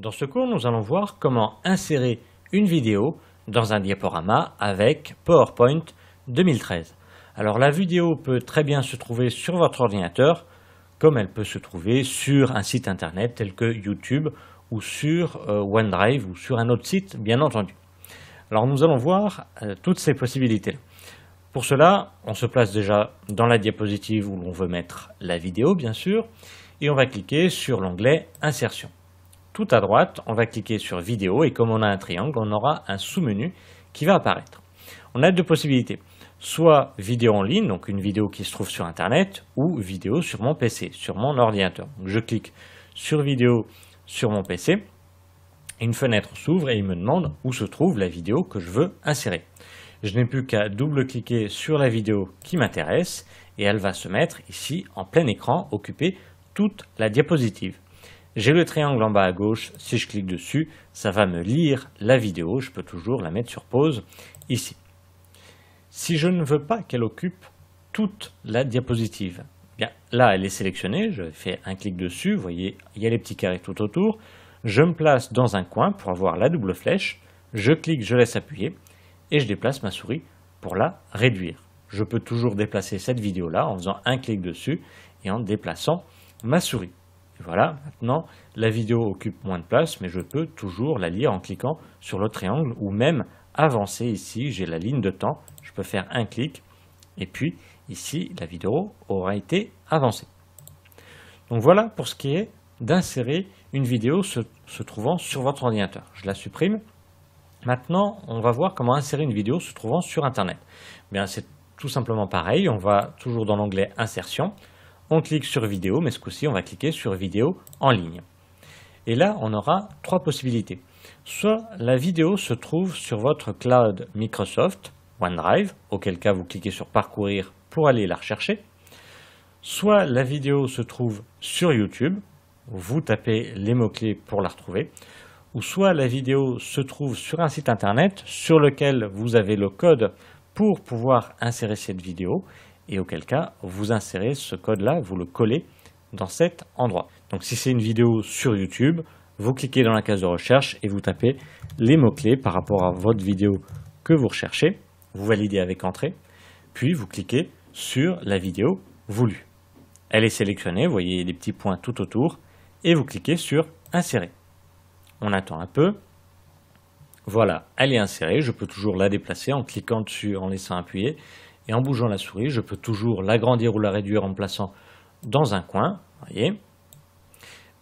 Dans ce cours, nous allons voir comment insérer une vidéo dans un diaporama avec PowerPoint 2013. Alors la vidéo peut très bien se trouver sur votre ordinateur, comme elle peut se trouver sur un site internet tel que YouTube ou sur euh, OneDrive ou sur un autre site, bien entendu. Alors nous allons voir euh, toutes ces possibilités. -là. Pour cela, on se place déjà dans la diapositive où l'on veut mettre la vidéo, bien sûr, et on va cliquer sur l'onglet « Insertion » tout à droite, on va cliquer sur vidéo et comme on a un triangle, on aura un sous-menu qui va apparaître. On a deux possibilités, soit vidéo en ligne, donc une vidéo qui se trouve sur internet, ou vidéo sur mon PC, sur mon ordinateur. je clique sur vidéo sur mon PC, une fenêtre s'ouvre et il me demande où se trouve la vidéo que je veux insérer. Je n'ai plus qu'à double-cliquer sur la vidéo qui m'intéresse et elle va se mettre ici en plein écran, occuper toute la diapositive. J'ai le triangle en bas à gauche, si je clique dessus, ça va me lire la vidéo, je peux toujours la mettre sur pause ici. Si je ne veux pas qu'elle occupe toute la diapositive, bien là elle est sélectionnée, je fais un clic dessus, vous voyez il y a les petits carrés tout autour, je me place dans un coin pour avoir la double flèche, je clique, je laisse appuyer et je déplace ma souris pour la réduire. Je peux toujours déplacer cette vidéo là en faisant un clic dessus et en déplaçant ma souris. Voilà, maintenant, la vidéo occupe moins de place, mais je peux toujours la lire en cliquant sur le triangle ou même avancer ici, j'ai la ligne de temps, je peux faire un clic, et puis ici, la vidéo aura été avancée. Donc voilà pour ce qui est d'insérer une vidéo se, trouvant sur votre ordinateur. Je la supprime. Maintenant, on va voir comment insérer une vidéo se trouvant sur Internet. c'est tout simplement pareil. On va toujours dans l'onglet Insertion on clique sur vidéo, mais ce coup-ci, on va cliquer sur vidéo en ligne. Et là, on aura trois possibilités. Soit la vidéo se trouve sur votre cloud Microsoft OneDrive, auquel cas vous cliquez sur parcourir pour aller la rechercher. Soit la vidéo se trouve sur YouTube, vous tapez les mots-clés pour la retrouver. Ou soit la vidéo se trouve sur un site internet sur lequel vous avez le code pour pouvoir insérer cette vidéo et auquel cas vous insérez ce code-là, vous le collez dans cet endroit. Donc si c'est une vidéo sur YouTube, vous cliquez dans la case de recherche et vous tapez les mots-clés par rapport à votre vidéo que vous recherchez, vous validez avec entrée, puis vous cliquez sur la vidéo voulue. Elle est sélectionnée, vous voyez les petits points tout autour, et vous cliquez sur insérer. On attend un peu. Voilà, elle est insérée, je peux toujours la déplacer en cliquant dessus, en laissant appuyer. Et en bougeant la souris, je peux toujours l'agrandir ou la réduire en me plaçant dans un coin. Voyez.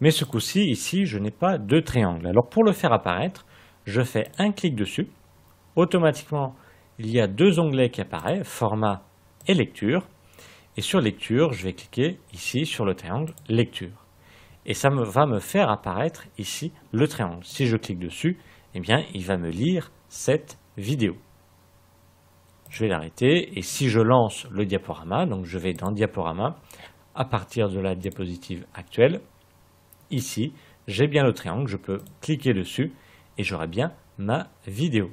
Mais ce coup-ci, ici, je n'ai pas de triangle. Alors pour le faire apparaître, je fais un clic dessus. Automatiquement, il y a deux onglets qui apparaissent, format et lecture. Et sur lecture, je vais cliquer ici sur le triangle lecture. Et ça me, va me faire apparaître ici le triangle. Si je clique dessus, eh bien, il va me lire cette vidéo je vais l'arrêter. Et si je lance le diaporama, donc je vais dans diaporama, à partir de la diapositive actuelle, ici, j'ai bien le triangle, je peux cliquer dessus et j'aurai bien ma vidéo.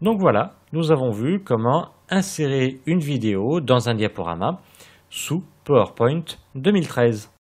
Donc voilà, nous avons vu comment insérer une vidéo dans un diaporama sous PowerPoint 2013.